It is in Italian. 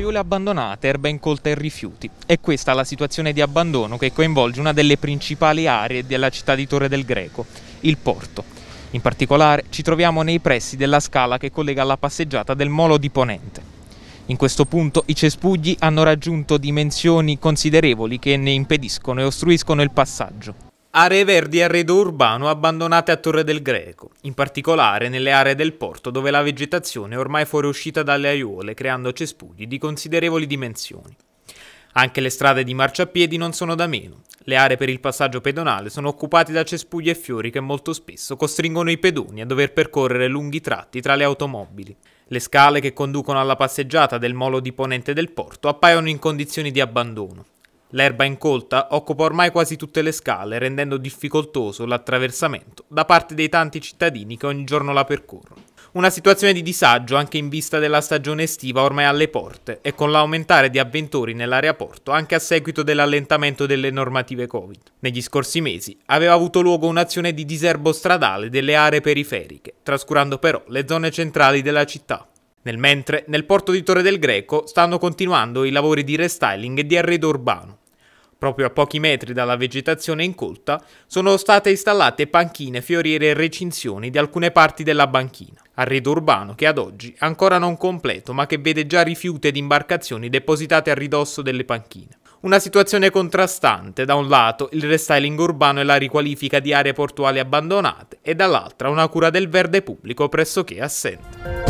Aiole abbandonate, erba incolta e rifiuti. È questa la situazione di abbandono che coinvolge una delle principali aree della città di Torre del Greco, il porto. In particolare ci troviamo nei pressi della scala che collega la passeggiata del Molo di Ponente. In questo punto i cespugli hanno raggiunto dimensioni considerevoli che ne impediscono e ostruiscono il passaggio. Aree verdi e arredo urbano abbandonate a Torre del Greco, in particolare nelle aree del porto dove la vegetazione è ormai fuoriuscita dalle aiuole creando cespugli di considerevoli dimensioni. Anche le strade di marciapiedi non sono da meno. Le aree per il passaggio pedonale sono occupate da cespugli e fiori che molto spesso costringono i pedoni a dover percorrere lunghi tratti tra le automobili. Le scale che conducono alla passeggiata del molo di ponente del porto appaiono in condizioni di abbandono. L'erba incolta occupa ormai quasi tutte le scale, rendendo difficoltoso l'attraversamento da parte dei tanti cittadini che ogni giorno la percorrono. Una situazione di disagio anche in vista della stagione estiva ormai alle porte e con l'aumentare di avventori nell'area porto anche a seguito dell'allentamento delle normative Covid. Negli scorsi mesi aveva avuto luogo un'azione di diserbo stradale delle aree periferiche, trascurando però le zone centrali della città. Nel mentre, nel porto di Torre del Greco stanno continuando i lavori di restyling e di arredo urbano proprio a pochi metri dalla vegetazione incolta, sono state installate panchine, fioriere e recinzioni di alcune parti della banchina. Arredo urbano che ad oggi è ancora non completo ma che vede già rifiuti ed imbarcazioni depositate a ridosso delle panchine. Una situazione contrastante, da un lato il restyling urbano e la riqualifica di aree portuali abbandonate e dall'altra una cura del verde pubblico pressoché assente.